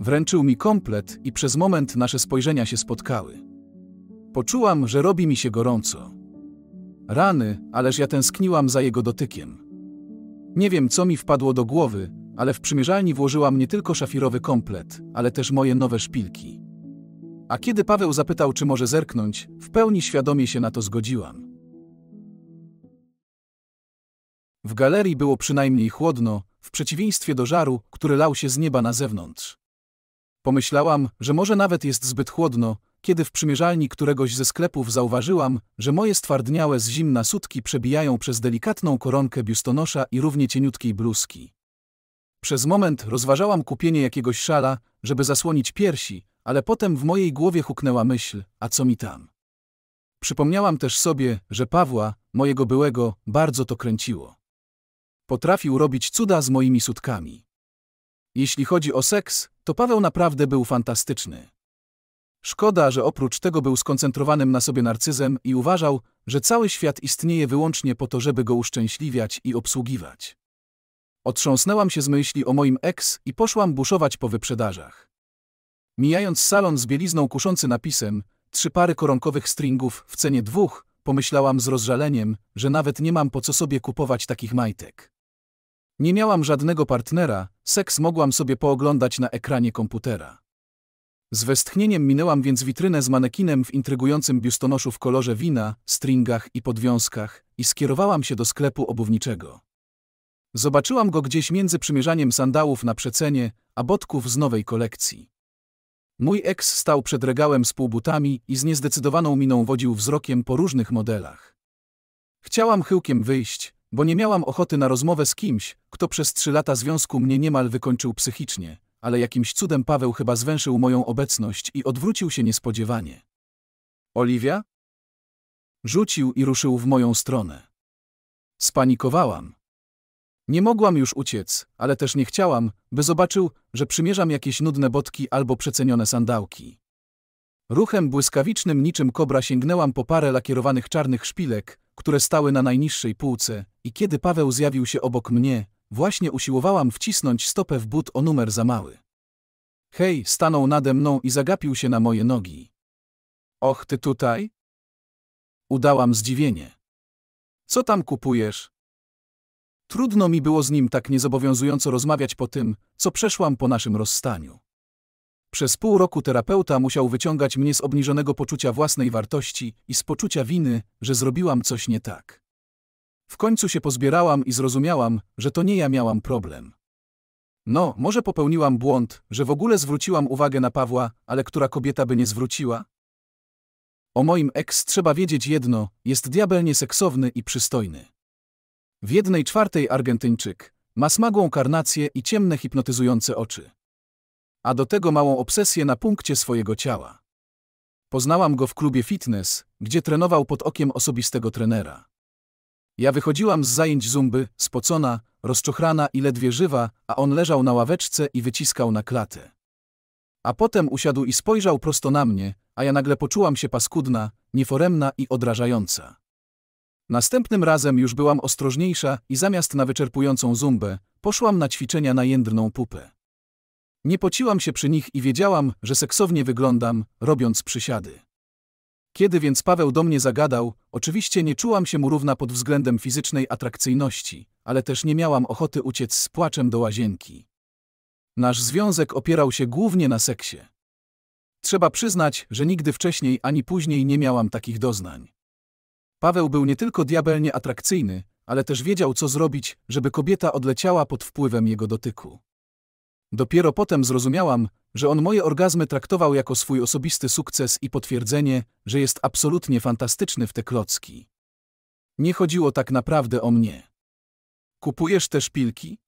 Wręczył mi komplet i przez moment nasze spojrzenia się spotkały. Poczułam, że robi mi się gorąco. Rany, ależ ja tęskniłam za jego dotykiem. Nie wiem, co mi wpadło do głowy, ale w przymierzalni włożyłam nie tylko szafirowy komplet, ale też moje nowe szpilki. A kiedy Paweł zapytał, czy może zerknąć, w pełni świadomie się na to zgodziłam. W galerii było przynajmniej chłodno, w przeciwieństwie do żaru, który lał się z nieba na zewnątrz. Pomyślałam, że może nawet jest zbyt chłodno, kiedy w przymierzalni któregoś ze sklepów zauważyłam, że moje stwardniałe z zimna sutki przebijają przez delikatną koronkę biustonosza i równie cieniutkiej bluzki. Przez moment rozważałam kupienie jakiegoś szala, żeby zasłonić piersi, ale potem w mojej głowie huknęła myśl, a co mi tam? Przypomniałam też sobie, że Pawła, mojego byłego, bardzo to kręciło. Potrafił robić cuda z moimi sutkami. Jeśli chodzi o seks, to Paweł naprawdę był fantastyczny. Szkoda, że oprócz tego był skoncentrowanym na sobie narcyzem i uważał, że cały świat istnieje wyłącznie po to, żeby go uszczęśliwiać i obsługiwać. Otrząsnęłam się z myśli o moim eks i poszłam buszować po wyprzedażach. Mijając salon z bielizną kuszący napisem trzy pary koronkowych stringów w cenie dwóch, pomyślałam z rozżaleniem, że nawet nie mam po co sobie kupować takich majtek. Nie miałam żadnego partnera, seks mogłam sobie pooglądać na ekranie komputera. Z westchnieniem minęłam więc witrynę z manekinem w intrygującym biustonoszu w kolorze wina, stringach i podwiązkach i skierowałam się do sklepu obuwniczego. Zobaczyłam go gdzieś między przymierzaniem sandałów na przecenie, a botków z nowej kolekcji. Mój eks stał przed regałem z półbutami i z niezdecydowaną miną wodził wzrokiem po różnych modelach. Chciałam chyłkiem wyjść, bo nie miałam ochoty na rozmowę z kimś, kto przez trzy lata związku mnie niemal wykończył psychicznie, ale jakimś cudem Paweł chyba zwęszył moją obecność i odwrócił się niespodziewanie. Oliwia? Rzucił i ruszył w moją stronę. Spanikowałam. Nie mogłam już uciec, ale też nie chciałam, by zobaczył, że przymierzam jakieś nudne botki albo przecenione sandałki. Ruchem błyskawicznym niczym kobra sięgnęłam po parę lakierowanych czarnych szpilek, które stały na najniższej półce i kiedy Paweł zjawił się obok mnie, właśnie usiłowałam wcisnąć stopę w but o numer za mały. Hej, stanął nade mną i zagapił się na moje nogi. Och, ty tutaj? Udałam zdziwienie. Co tam kupujesz? Trudno mi było z nim tak niezobowiązująco rozmawiać po tym, co przeszłam po naszym rozstaniu. Przez pół roku terapeuta musiał wyciągać mnie z obniżonego poczucia własnej wartości i z poczucia winy, że zrobiłam coś nie tak. W końcu się pozbierałam i zrozumiałam, że to nie ja miałam problem. No, może popełniłam błąd, że w ogóle zwróciłam uwagę na Pawła, ale która kobieta by nie zwróciła? O moim eks trzeba wiedzieć jedno, jest diabelnie seksowny i przystojny. W jednej czwartej Argentyńczyk ma smagłą karnację i ciemne hipnotyzujące oczy. A do tego małą obsesję na punkcie swojego ciała. Poznałam go w klubie fitness, gdzie trenował pod okiem osobistego trenera. Ja wychodziłam z zajęć zumby, spocona, rozczochrana i ledwie żywa, a on leżał na ławeczce i wyciskał na klatę. A potem usiadł i spojrzał prosto na mnie, a ja nagle poczułam się paskudna, nieforemna i odrażająca. Następnym razem już byłam ostrożniejsza i zamiast na wyczerpującą zumbę, poszłam na ćwiczenia na jędrną pupę. Nie pociłam się przy nich i wiedziałam, że seksownie wyglądam, robiąc przysiady. Kiedy więc Paweł do mnie zagadał, oczywiście nie czułam się mu równa pod względem fizycznej atrakcyjności, ale też nie miałam ochoty uciec z płaczem do łazienki. Nasz związek opierał się głównie na seksie. Trzeba przyznać, że nigdy wcześniej ani później nie miałam takich doznań. Paweł był nie tylko diabelnie atrakcyjny, ale też wiedział, co zrobić, żeby kobieta odleciała pod wpływem jego dotyku. Dopiero potem zrozumiałam, że on moje orgazmy traktował jako swój osobisty sukces i potwierdzenie, że jest absolutnie fantastyczny w te klocki. Nie chodziło tak naprawdę o mnie. Kupujesz te szpilki?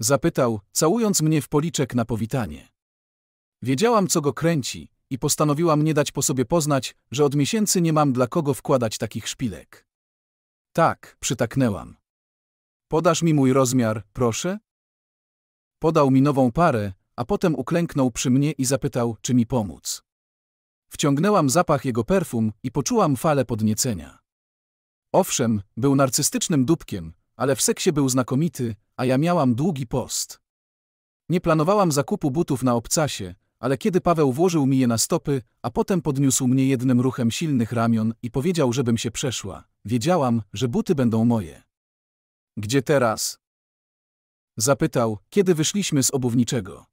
Zapytał, całując mnie w policzek na powitanie. Wiedziałam, co go kręci, i postanowiłam nie dać po sobie poznać, że od miesięcy nie mam dla kogo wkładać takich szpilek. Tak, przytaknęłam. Podasz mi mój rozmiar, proszę? Podał mi nową parę, a potem uklęknął przy mnie i zapytał, czy mi pomóc. Wciągnęłam zapach jego perfum i poczułam falę podniecenia. Owszem, był narcystycznym dupkiem, ale w seksie był znakomity, a ja miałam długi post. Nie planowałam zakupu butów na obcasie, ale kiedy Paweł włożył mi je na stopy, a potem podniósł mnie jednym ruchem silnych ramion i powiedział, żebym się przeszła, wiedziałam, że buty będą moje. Gdzie teraz? Zapytał, kiedy wyszliśmy z obuwniczego.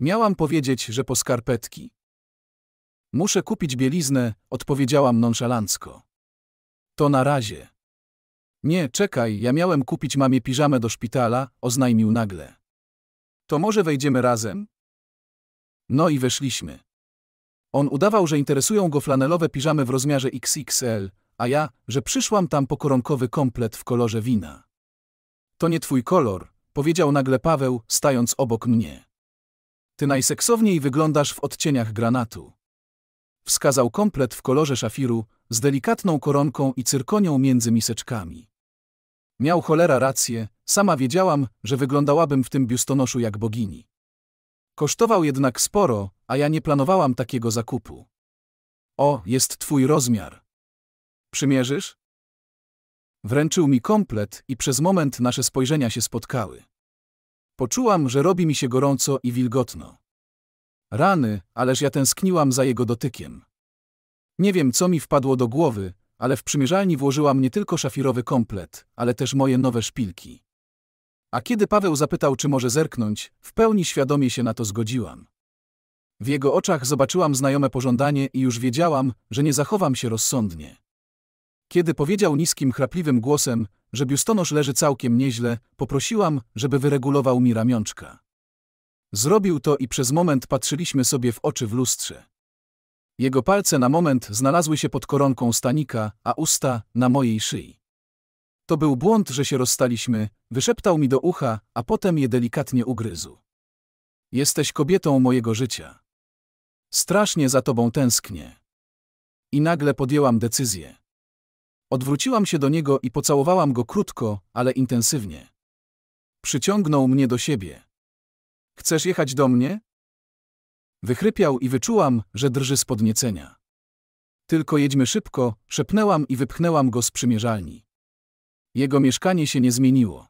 Miałam powiedzieć, że po skarpetki. Muszę kupić bieliznę, odpowiedziałam nonszalancko. To na razie. Nie, czekaj, ja miałem kupić mamie piżamę do szpitala, oznajmił nagle. To może wejdziemy razem? No i weszliśmy. On udawał, że interesują go flanelowe piżamy w rozmiarze XXL, a ja, że przyszłam tam pokoronkowy komplet w kolorze wina. To nie twój kolor, powiedział nagle Paweł, stając obok mnie. Ty najseksowniej wyglądasz w odcieniach granatu. Wskazał komplet w kolorze szafiru, z delikatną koronką i cyrkonią między miseczkami. Miał cholera rację, sama wiedziałam, że wyglądałabym w tym biustonoszu jak bogini. Kosztował jednak sporo, a ja nie planowałam takiego zakupu. O, jest twój rozmiar. Przymierzysz? Wręczył mi komplet i przez moment nasze spojrzenia się spotkały. Poczułam, że robi mi się gorąco i wilgotno. Rany, ależ ja tęskniłam za jego dotykiem. Nie wiem, co mi wpadło do głowy, ale w przymierzalni włożyłam nie tylko szafirowy komplet, ale też moje nowe szpilki. A kiedy Paweł zapytał, czy może zerknąć, w pełni świadomie się na to zgodziłam. W jego oczach zobaczyłam znajome pożądanie i już wiedziałam, że nie zachowam się rozsądnie. Kiedy powiedział niskim, chrapliwym głosem, że biustonosz leży całkiem nieźle, poprosiłam, żeby wyregulował mi ramionczka. Zrobił to i przez moment patrzyliśmy sobie w oczy w lustrze. Jego palce na moment znalazły się pod koronką stanika, a usta na mojej szyi. To był błąd, że się rozstaliśmy, wyszeptał mi do ucha, a potem je delikatnie ugryzł. Jesteś kobietą mojego życia. Strasznie za tobą tęsknię. I nagle podjęłam decyzję. Odwróciłam się do niego i pocałowałam go krótko, ale intensywnie. Przyciągnął mnie do siebie. Chcesz jechać do mnie? Wychrypiał i wyczułam, że drży z podniecenia. Tylko jedźmy szybko, szepnęłam i wypchnęłam go z przymierzalni. Jego mieszkanie się nie zmieniło.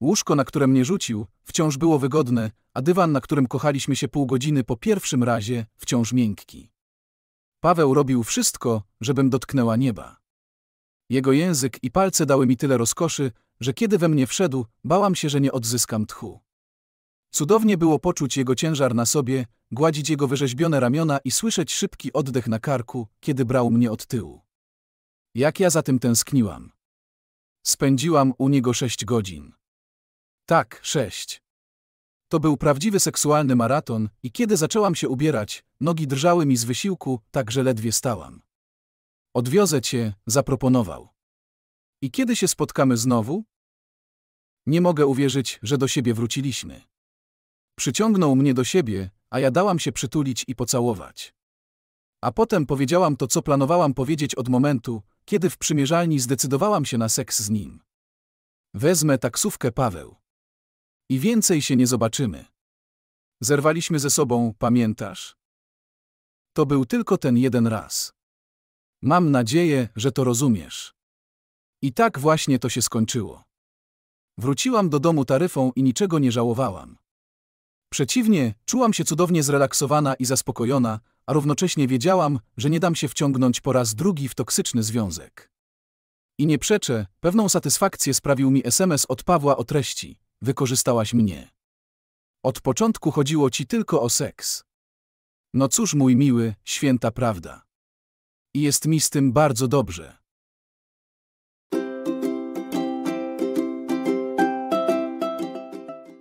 Łóżko, na które mnie rzucił, wciąż było wygodne, a dywan, na którym kochaliśmy się pół godziny po pierwszym razie, wciąż miękki. Paweł robił wszystko, żebym dotknęła nieba. Jego język i palce dały mi tyle rozkoszy, że kiedy we mnie wszedł, bałam się, że nie odzyskam tchu. Cudownie było poczuć jego ciężar na sobie, gładzić jego wyrzeźbione ramiona i słyszeć szybki oddech na karku, kiedy brał mnie od tyłu. Jak ja za tym tęskniłam. Spędziłam u niego sześć godzin. Tak, sześć. To był prawdziwy seksualny maraton i kiedy zaczęłam się ubierać, nogi drżały mi z wysiłku, tak że ledwie stałam. Odwiozę cię, zaproponował. I kiedy się spotkamy znowu? Nie mogę uwierzyć, że do siebie wróciliśmy. Przyciągnął mnie do siebie, a ja dałam się przytulić i pocałować. A potem powiedziałam to, co planowałam powiedzieć od momentu, kiedy w przymierzalni zdecydowałam się na seks z nim. Wezmę taksówkę Paweł. I więcej się nie zobaczymy. Zerwaliśmy ze sobą, pamiętasz? To był tylko ten jeden raz. Mam nadzieję, że to rozumiesz. I tak właśnie to się skończyło. Wróciłam do domu taryfą i niczego nie żałowałam. Przeciwnie, czułam się cudownie zrelaksowana i zaspokojona, a równocześnie wiedziałam, że nie dam się wciągnąć po raz drugi w toksyczny związek. I nie przeczę, pewną satysfakcję sprawił mi SMS od Pawła o treści: Wykorzystałaś mnie. Od początku chodziło ci tylko o seks. No cóż, mój miły, święta prawda i jest mi z tym bardzo dobrze.